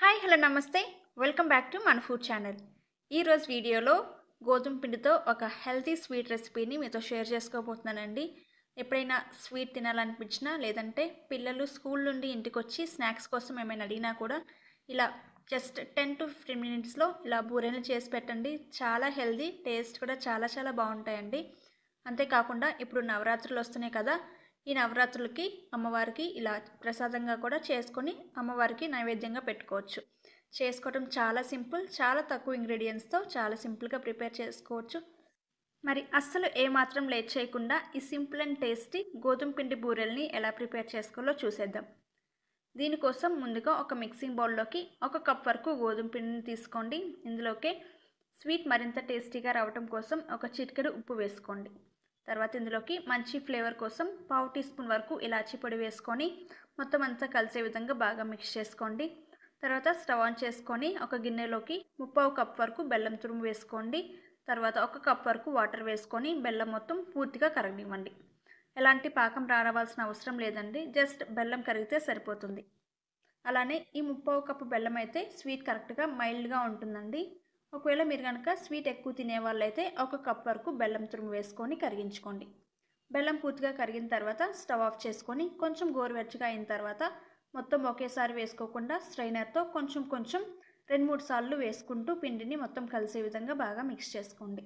hi hello నమస్తే welcome back to మన food channel ఈరోజు వీడియోలో గోధుమ పిండితో ఒక హెల్తీ స్వీట్ రెసిపీని మీతో షేర్ చేసుకోబోతున్నానండి ఎప్పుడైనా స్వీట్ తినాలనిపించినా లేదంటే పిల్లలు స్కూల్ నుండి ఇంటికి వచ్చి స్నాక్స్ కోసం ఏమైనా అడిగినా కూడా ఇలా జస్ట్ టెన్ టు ఫిఫ్టీన్ మినిట్స్లో ఇలా బూరెలు చేసి పెట్టండి చాలా హెల్దీ టేస్ట్ కూడా చాలా చాలా బాగుంటాయండి అంతేకాకుండా ఇప్పుడు నవరాత్రులు వస్తున్నాయి కదా ఈ నవరాత్రులకి అమ్మవారికి ఇలా ప్రసాదంగా కూడా చేసుకొని అమ్మవారికి నైవేద్యంగా పెట్టుకోవచ్చు చేసుకోవటం చాలా సింపుల్ చాలా తక్కువ ఇంగ్రీడియంట్స్తో చాలా సింపుల్గా ప్రిపేర్ చేసుకోవచ్చు మరి అస్సలు ఏమాత్రం లేట్ చేయకుండా ఈ సింపుల్ అండ్ టేస్టీ గోధుమ పిండి బూరెల్ని ఎలా ప్రిపేర్ చేసుకోవాలో చూసేద్దాం దీనికోసం ముందుగా ఒక మిక్సింగ్ బౌల్లోకి ఒక కప్ వరకు గోధుమ పిండిని తీసుకోండి ఇందులోకి స్వీట్ మరింత టేస్టీగా రావటం కోసం ఒక చిటికెడు ఉప్పు వేసుకోండి తర్వాత ఇందులోకి మంచి ఫ్లేవర్ కోసం పావు టీ స్పూన్ వరకు ఇలాచీ పొడి వేసుకొని మొత్తం అంతా కలిసే విధంగా బాగా మిక్స్ చేసుకోండి తర్వాత స్టవ్ ఆన్ చేసుకొని ఒక గిన్నెలోకి ముప్పావు కప్ వరకు బెల్లం తురుము వేసుకోండి తర్వాత ఒక కప్ వరకు వాటర్ వేసుకొని బెల్లం మొత్తం పూర్తిగా కరగనివ్వండి ఎలాంటి పాకం రావాల్సిన అవసరం లేదండి జస్ట్ బెల్లం కరిగితే సరిపోతుంది అలానే ఈ ముప్పావు కప్పు బెల్లం అయితే స్వీట్ కరెక్ట్గా మైల్డ్గా ఉంటుందండి ఒకవేళ మీరు కనుక స్వీట్ ఎక్కువ తినే ఒక కప్ వరకు బెల్లం తురుము వేసుకొని కరిగించుకోండి బెల్లం పూర్తిగా కరిగిన తర్వాత స్టవ్ ఆఫ్ చేసుకొని కొంచెం గోరువెచ్చగా అయిన తర్వాత మొత్తం ఒకేసారి వేసుకోకుండా స్ట్రైనర్తో కొంచెం కొంచెం రెండు మూడు సార్లు వేసుకుంటూ పిండిని మొత్తం కలిసే విధంగా బాగా మిక్స్ చేసుకోండి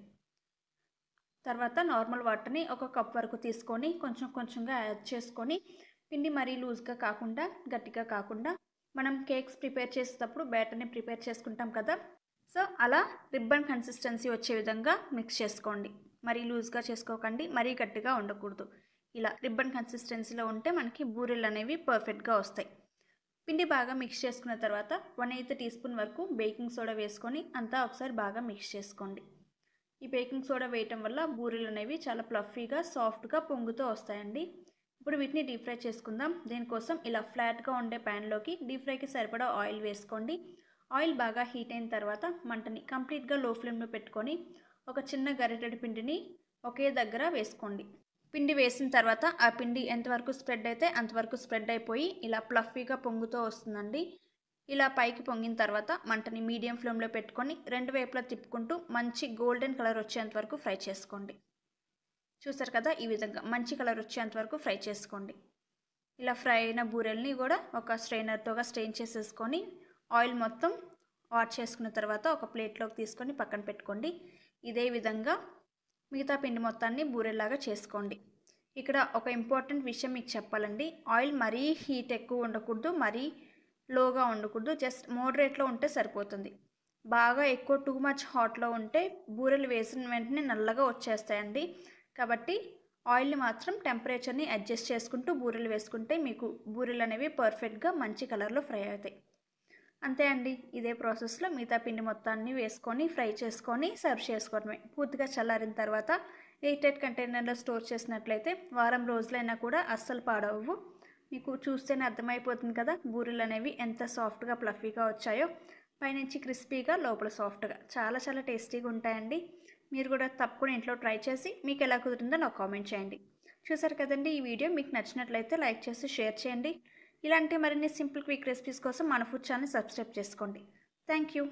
తర్వాత నార్మల్ వాటర్ని ఒక కప్ వరకు తీసుకొని కొంచెం కొంచెంగా యాడ్ చేసుకొని పిండి మరీ లూజ్గా కాకుండా గట్టిగా కాకుండా మనం కేక్స్ ప్రిపేర్ చేసేటప్పుడు బ్యాటర్ని ప్రిపేర్ చేసుకుంటాం కదా సో అలా రిబ్బన్ కన్సిస్టెన్సీ వచ్చే విధంగా మిక్స్ చేసుకోండి మరీ లూజ్గా చేసుకోకండి మరీ గట్టిగా ఉండకూడదు ఇలా రిబ్బన్ కన్సిస్టెన్సీలో ఉంటే మనకి బూరెలు అనేవి పర్ఫెక్ట్గా వస్తాయి పిండి బాగా మిక్స్ చేసుకున్న తర్వాత వన్ ఎయిత్ టీ స్పూన్ వరకు బేకింగ్ సోడా వేసుకొని అంతా ఒకసారి బాగా మిక్స్ చేసుకోండి ఈ బేకింగ్ సోడా వేయటం వల్ల బూరెలు అనేవి చాలా ప్లఫీగా సాఫ్ట్గా పొంగుతూ వస్తాయండి ఇప్పుడు వీటిని డీప్ ఫ్రై చేసుకుందాం దీనికోసం ఇలా ఫ్లాట్గా ఉండే ప్యాన్లోకి డీప్ ఫ్రైకి సరిపడా ఆయిల్ వేసుకోండి ఆయిల్ బాగా హీట్ అయిన తర్వాత మంటని కంప్లీట్గా లో ఫ్లేమ్లో పెట్టుకొని ఒక చిన్న గరిటెడి పిండిని ఒకే దగ్గర వేసుకోండి పిండి వేసిన తర్వాత ఆ పిండి ఎంతవరకు స్ప్రెడ్ అయితే అంతవరకు స్ప్రెడ్ అయిపోయి ఇలా ప్లఫీగా పొంగుతూ వస్తుందండి ఇలా పైకి పొంగిన తర్వాత మంటని మీడియం ఫ్లేమ్లో పెట్టుకొని రెండు వైపులా తిప్పుకుంటూ మంచి గోల్డెన్ కలర్ వచ్చేంత వరకు ఫ్రై చేసుకోండి చూసారు కదా ఈ విధంగా మంచి కలర్ వచ్చేంత వరకు ఫ్రై చేసుకోండి ఇలా ఫ్రై అయిన బూరెల్ని కూడా ఒక స్ట్రెయినర్తోగా స్ట్రెయిన్ చేసేసుకొని ఆయిల్ మొత్తం వాట్ చేసుకున్న తర్వాత ఒక ప్లేట్లోకి తీసుకొని పక్కన పెట్టుకోండి ఇదే విధంగా మిగతా పిండి మొత్తాన్ని బూరెలాగా చేసుకోండి ఇక్కడ ఒక ఇంపార్టెంట్ విషయం మీకు చెప్పాలండి ఆయిల్ మరీ హీట్ ఎక్కువ ఉండకూడదు మరీ లోగా ఉండకూడదు జస్ట్ మోడరేట్లో ఉంటే సరిపోతుంది బాగా ఎక్కువ టూ మచ్ హాట్లో ఉంటే బూరెలు వేసిన వెంటనే నల్లగా వచ్చేస్తాయండి కాబట్టి ఆయిల్ని మాత్రం టెంపరేచర్ని అడ్జస్ట్ చేసుకుంటూ బూరెలు వేసుకుంటే మీకు బూరెలు అనేవి పర్ఫెక్ట్గా మంచి కలర్లో ఫ్రై అవుతాయి అంతే అండి ఇదే ప్రాసెస్లో మిగతా పిండి మొత్తాన్ని వేసుకొని ఫ్రై చేసుకొని సర్వ్ చేసుకోవడమే పూర్తిగా చల్లారిన తర్వాత ఎయిట్ ఎయిట్ కంటైనర్లో స్టోర్ చేసినట్లయితే వారం రోజులైనా కూడా అస్సలు పాడవు మీకు చూస్తేనే అర్థమైపోతుంది కదా బూరెలు అనేవి ఎంత సాఫ్ట్గా ప్లఫీగా వచ్చాయో పైనుంచి క్రిస్పీగా లోపల సాఫ్ట్గా చాలా చాలా టేస్టీగా ఉంటాయండి మీరు కూడా తప్పకుండా ఇంట్లో ట్రై చేసి మీకు ఎలా కుదిరిందో నాకు కామెంట్ చేయండి చూసారు కదండి ఈ వీడియో మీకు నచ్చినట్లయితే లైక్ చేసి షేర్ చేయండి ఇలాంటి మరిన్ని సింపుల్ క్విక్ రెసిపీస్ కోసం మన ఫుడ్ ఛానల్ సబ్స్క్రైబ్ చేసుకోండి థ్యాంక్ యూ